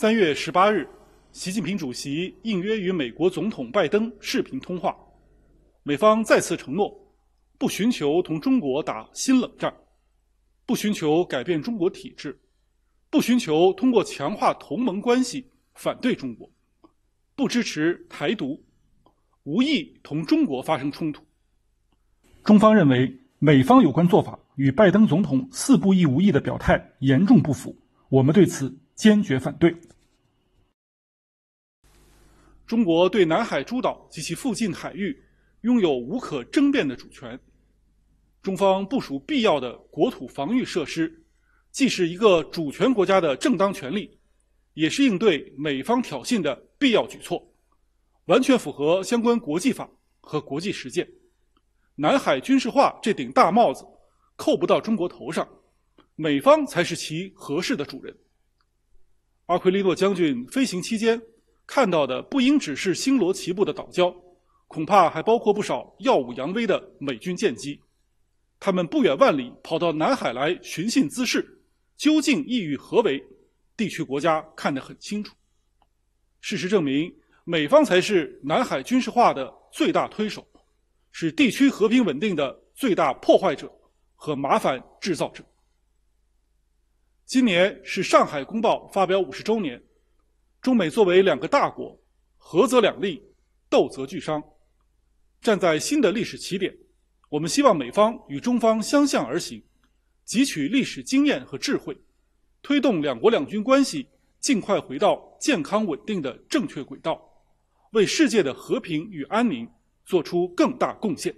三月十八日，习近平主席应约与美国总统拜登视频通话，美方再次承诺，不寻求同中国打新冷战，不寻求改变中国体制，不寻求通过强化同盟关系反对中国，不支持台独，无意同中国发生冲突。中方认为，美方有关做法与拜登总统四不一无意的表态严重不符，我们对此。坚决反对！中国对南海诸岛及其附近海域拥有无可争辩的主权。中方部署必要的国土防御设施，既是一个主权国家的正当权利，也是应对美方挑衅的必要举措，完全符合相关国际法和国际实践。南海军事化这顶大帽子扣不到中国头上，美方才是其合适的主人。阿奎利诺将军飞行期间看到的，不应只是星罗棋布的岛礁，恐怕还包括不少耀武扬威的美军舰机。他们不远万里跑到南海来寻衅滋事，究竟意欲何为？地区国家看得很清楚。事实证明，美方才是南海军事化的最大推手，是地区和平稳定的最大破坏者和麻烦制造者。今年是《上海公报》发表五十周年。中美作为两个大国，合则两利，斗则俱伤。站在新的历史起点，我们希望美方与中方相向而行，汲取历史经验和智慧，推动两国两军关系尽快回到健康稳定的正确轨道，为世界的和平与安宁做出更大贡献。